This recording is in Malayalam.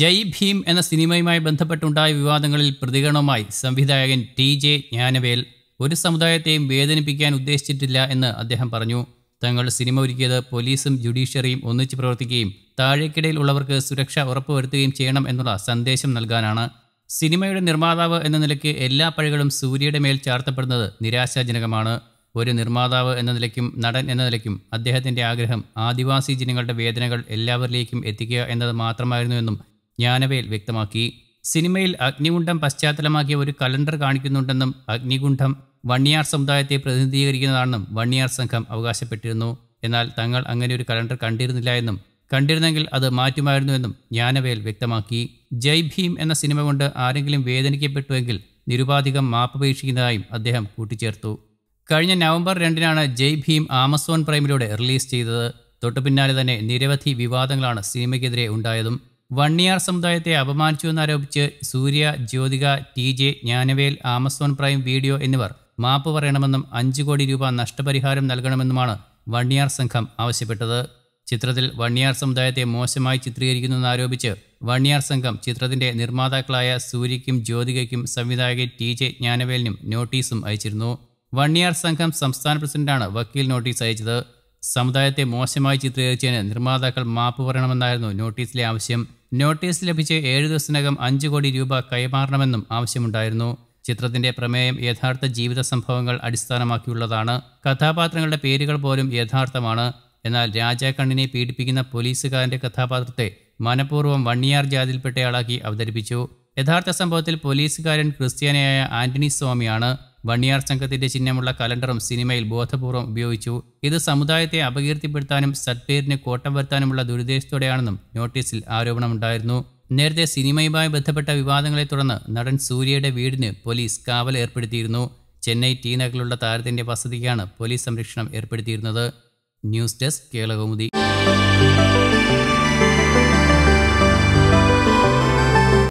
ജയ് ഭീം എന്ന സിനിമയുമായി ബന്ധപ്പെട്ടുണ്ടായ വിവാദങ്ങളിൽ പ്രതികരണവുമായി സംവിധായകൻ ടി ജെ ജ്ഞാനവേൽ ഒരു സമുദായത്തെയും വേദനിപ്പിക്കാൻ ഉദ്ദേശിച്ചിട്ടില്ല എന്ന് അദ്ദേഹം പറഞ്ഞു തങ്ങൾ സിനിമ ഒരുക്കിയത് പോലീസും ജുഡീഷ്യറിയും ഒന്നിച്ചു പ്രവർത്തിക്കുകയും താഴേക്കിടയിൽ ഉള്ളവർക്ക് സുരക്ഷ ഉറപ്പുവരുത്തുകയും ചെയ്യണം എന്നുള്ള സന്ദേശം നൽകാനാണ് സിനിമയുടെ നിർമ്മാതാവ് എന്ന നിലയ്ക്ക് എല്ലാ പഴികളും സൂര്യയുടെ മേൽ ചാർത്തപ്പെടുന്നത് നിരാശാജനകമാണ് ഒരു നിർമ്മാതാവ് എന്ന നിലയ്ക്കും നടൻ എന്ന നിലയ്ക്കും അദ്ദേഹത്തിൻ്റെ ആഗ്രഹം ആദിവാസി ജനങ്ങളുടെ വേദനകൾ എല്ലാവരിലേക്കും എത്തിക്കുക എന്നത് മാത്രമായിരുന്നുവെന്നും ജ്ഞാനവേൽ വ്യക്തമാക്കി സിനിമയിൽ അഗ്നിഗുണ്ഠം പശ്ചാത്തലമാക്കിയ ഒരു കലണ്ടർ കാണിക്കുന്നുണ്ടെന്നും അഗ്നിഗുണ്ഠം വണ്ണിയാർ സമുദായത്തെ പ്രതിനിധീകരിക്കുന്നതാണെന്നും വണ്ണിയാർ സംഘം അവകാശപ്പെട്ടിരുന്നു എന്നാൽ തങ്ങൾ അങ്ങനെ ഒരു കലണ്ടർ കണ്ടിരുന്നില്ല എന്നും കണ്ടിരുന്നെങ്കിൽ അത് മാറ്റുമായിരുന്നുവെന്നും ജ്ഞാനവേൽ വ്യക്തമാക്കി ജയ് ഭീം എന്ന സിനിമ കൊണ്ട് ആരെങ്കിലും വേദനിക്കപ്പെട്ടുവെങ്കിൽ നിരുപാധികം മാപ്പപേക്ഷിക്കുന്നതായും അദ്ദേഹം കൂട്ടിച്ചേർത്തു കഴിഞ്ഞ നവംബർ രണ്ടിനാണ് ജയ് ഭീം ആമസോൺ പ്രൈമിലൂടെ റിലീസ് ചെയ്തത് തൊട്ടു തന്നെ നിരവധി വിവാദങ്ങളാണ് സിനിമയ്ക്കെതിരെ ഉണ്ടായതും വണ്ണിയാർ സമുദായത്തെ അപമാനിച്ചുവെന്നാരോപിച്ച് Suriya Jyothika T J Gnanavel Amazon Prime Video എന്നിവർ മാപ്പ് പറയണമെന്നും അഞ്ചു കോടി രൂപ നഷ്ടപരിഹാരം നൽകണമെന്നുമാണ് വണ്ണിയാർ സംഘം ആവശ്യപ്പെട്ടത് ചിത്രത്തിൽ വണ്ണിയാർ സമുദായത്തെ മോശമായി ചിത്രീകരിക്കുന്നുവെന്നാരോപിച്ച് വണ്ണിയാർ സംഘം ചിത്രത്തിന്റെ നിർമ്മാതാക്കളായ സൂര്യയ്ക്കും ജ്യോതികയ്ക്കും സംവിധായകൻ ടി ജെ ജ്ഞാനവേലിനും നോട്ടീസും അയച്ചിരുന്നു വണ്ണിയാർ സംഘം സംസ്ഥാന പ്രസിഡന്റാണ് വക്കീൽ നോട്ടീസ് അയച്ചത് സമുദായത്തെ മോശമായി ചിത്രീകരിച്ചതിന് നിർമ്മാതാക്കൾ മാപ്പ് പറയണമെന്നായിരുന്നു നോട്ടീസിലെ ആവശ്യം നോട്ടീസ് ലഭിച്ച് ഏഴു ദിവസത്തിനകം അഞ്ച് കോടി രൂപ കൈമാറണമെന്നും ആവശ്യമുണ്ടായിരുന്നു ചിത്രത്തിന്റെ പ്രമേയം യഥാർത്ഥ ജീവിത സംഭവങ്ങൾ അടിസ്ഥാനമാക്കിയുള്ളതാണ് കഥാപാത്രങ്ങളുടെ പേരുകൾ പോലും യഥാർത്ഥമാണ് എന്നാൽ രാജാക്കണ്ണിനെ പീഡിപ്പിക്കുന്ന പോലീസുകാരന്റെ കഥാപാത്രത്തെ മനഃപൂർവ്വം വണ്ണിയാർ ജാതിയിൽപ്പെട്ടയാളാക്കി അവതരിപ്പിച്ചു യഥാർത്ഥ സംഭവത്തിൽ പോലീസുകാരൻ ക്രിസ്ത്യാനിയായ ആന്റണി സ്വാമിയാണ് വണ്ണിയാർ സംഘത്തിന്റെ ചിഹ്നമുള്ള കലണ്ടറും സിനിമയിൽ ബോധപൂർവ്വം ഉപയോഗിച്ചു ഇത് സമുദായത്തെ അപകീർത്തിപ്പെടുത്താനും സത്പേരിന് കോട്ടം വരുത്താനുമുള്ള ദുരുദ്ദേശത്തോടെയാണെന്നും നോട്ടീസിൽ ആരോപണമുണ്ടായിരുന്നു നേരത്തെ സിനിമയുമായി ബന്ധപ്പെട്ട വിവാദങ്ങളെ തുടർന്ന് നടൻ സൂര്യയുടെ വീടിന് പോലീസ് കാവൽ ഏർപ്പെടുത്തിയിരുന്നു ചെന്നൈ ടി നഗറിലുള്ള താരത്തിന്റെ വസതിക്കാണ് പോലീസ് സംരക്ഷണം ഏർപ്പെടുത്തിയിരുന്നത് ന്യൂസ് ഡെസ്ക് കേളകൗമുദി